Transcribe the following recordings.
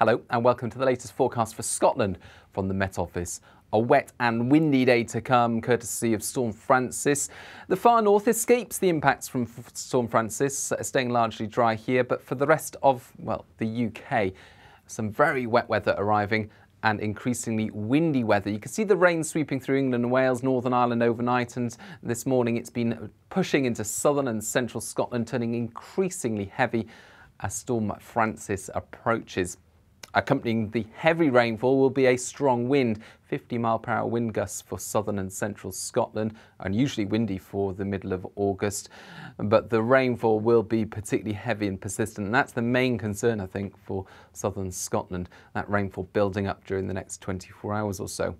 Hello and welcome to the latest forecast for Scotland from the Met Office. A wet and windy day to come, courtesy of Storm Francis. The far north escapes the impacts from Storm Francis, uh, staying largely dry here, but for the rest of, well, the UK, some very wet weather arriving and increasingly windy weather. You can see the rain sweeping through England and Wales, Northern Ireland overnight, and this morning it's been pushing into southern and central Scotland, turning increasingly heavy as Storm Francis approaches. Accompanying the heavy rainfall will be a strong wind, 50 mile per hour wind gusts for southern and central Scotland, unusually windy for the middle of August. But the rainfall will be particularly heavy and persistent. And that's the main concern, I think, for southern Scotland, that rainfall building up during the next 24 hours or so.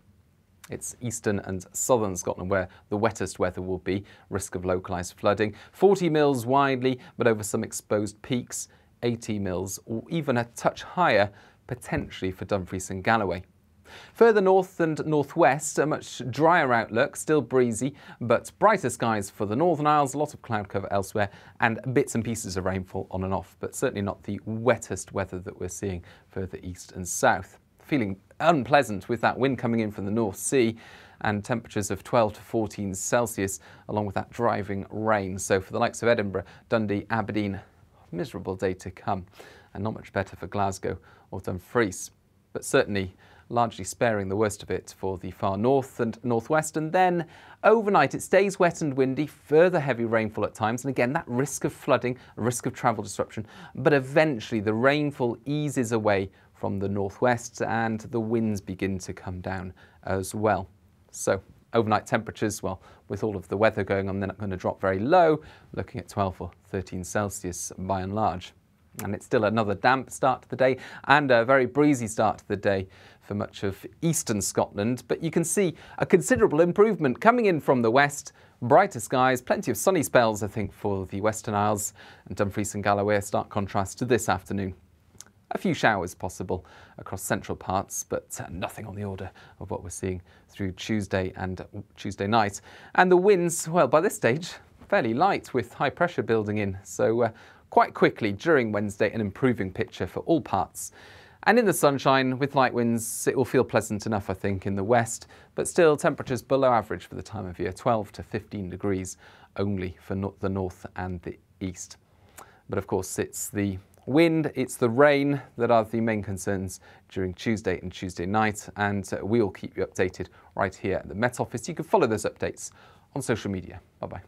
It's eastern and southern Scotland where the wettest weather will be, risk of localised flooding. 40 mils widely, but over some exposed peaks, 80 mils, or even a touch higher potentially for Dumfries and Galloway. Further north and northwest, a much drier outlook, still breezy, but brighter skies for the Northern Isles, a lot of cloud cover elsewhere, and bits and pieces of rainfall on and off, but certainly not the wettest weather that we're seeing further east and south. Feeling unpleasant with that wind coming in from the North Sea and temperatures of 12 to 14 Celsius, along with that driving rain. So for the likes of Edinburgh, Dundee, Aberdeen, miserable day to come, and not much better for Glasgow or Dumfries. But certainly largely sparing the worst of it for the far north and northwest. And then overnight, it stays wet and windy, further heavy rainfall at times. And again, that risk of flooding, risk of travel disruption. But eventually, the rainfall eases away from the northwest and the winds begin to come down as well. So overnight temperatures, well, with all of the weather going on, they're not going to drop very low, looking at 12 or 13 Celsius by and large. And it's still another damp start to the day and a very breezy start to the day for much of eastern Scotland. But you can see a considerable improvement coming in from the west. Brighter skies, plenty of sunny spells, I think, for the Western Isles. And Dumfries and Galloway, a stark contrast to this afternoon. A few showers possible across central parts, but uh, nothing on the order of what we're seeing through Tuesday and Tuesday night. And the winds, well, by this stage, fairly light with high pressure building in. So uh, quite quickly during Wednesday, an improving picture for all parts. And in the sunshine, with light winds, it will feel pleasant enough, I think, in the west, but still temperatures below average for the time of year, 12 to 15 degrees only for no the north and the east. But of course, it's the wind, it's the rain that are the main concerns during Tuesday and Tuesday night. And uh, we will keep you updated right here at the Met Office. You can follow those updates on social media. Bye bye.